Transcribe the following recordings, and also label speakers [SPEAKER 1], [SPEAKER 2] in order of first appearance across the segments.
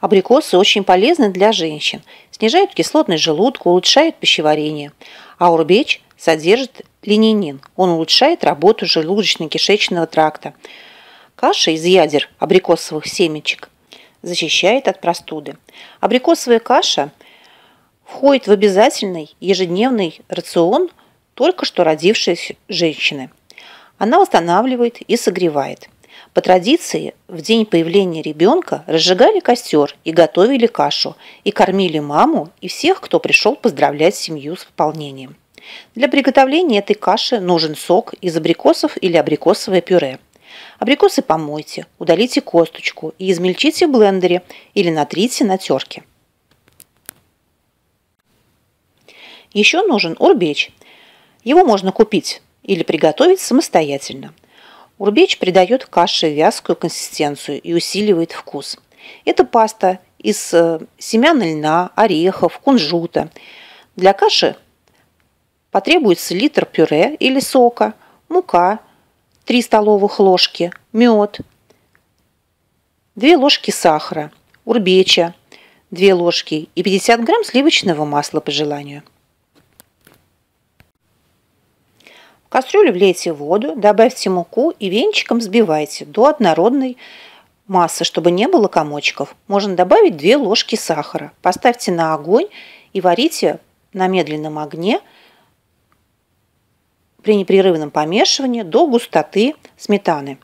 [SPEAKER 1] Абрикосы очень полезны для женщин, снижают кислотность желудка, улучшают пищеварение. А урбеч содержит ленинин, он улучшает работу желудочно-кишечного тракта. Каша из ядер абрикосовых семечек защищает от простуды. Абрикосовая каша входит в обязательный ежедневный рацион только что родившейся женщины. Она восстанавливает и согревает – по традиции, в день появления ребенка разжигали костер и готовили кашу, и кормили маму и всех, кто пришел поздравлять семью с пополнением. Для приготовления этой каши нужен сок из абрикосов или абрикосовое пюре. Абрикосы помойте, удалите косточку и измельчите в блендере или натрите на терке. Еще нужен урбеч. Его можно купить или приготовить самостоятельно – Урбеч придает каше вязкую консистенцию и усиливает вкус. Это паста из э, семян льна, орехов, кунжута. Для каши потребуется литр пюре или сока, мука, 3 столовых ложки, мед, 2 ложки сахара, урбеча, 2 ложки и 50 грамм сливочного масла по желанию. В кастрюлю влейте воду, добавьте муку и венчиком взбивайте до однородной массы, чтобы не было комочков. Можно добавить 2 ложки сахара. Поставьте на огонь и варите на медленном огне при непрерывном помешивании до густоты сметаны.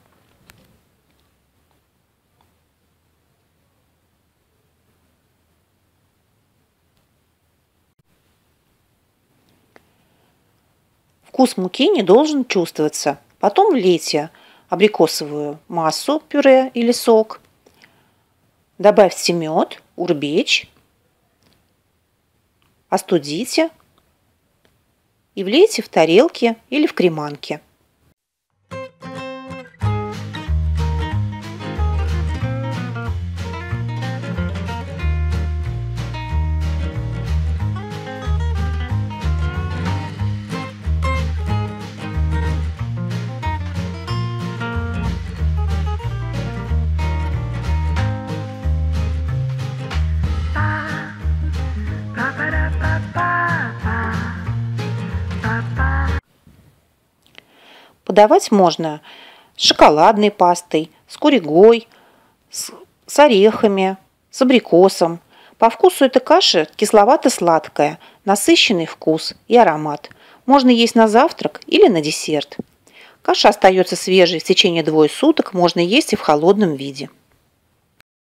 [SPEAKER 1] Вкус муки не должен чувствоваться. Потом влейте абрикосовую массу, пюре или сок. Добавьте мед, урбеч. Остудите и влейте в тарелки или в креманки. подавать можно с шоколадной пастой, с куригой, с, с орехами, с абрикосом. По вкусу эта каша кисловато-сладкая, насыщенный вкус и аромат. Можно есть на завтрак или на десерт. Каша остается свежей в течение двое суток, можно есть и в холодном виде.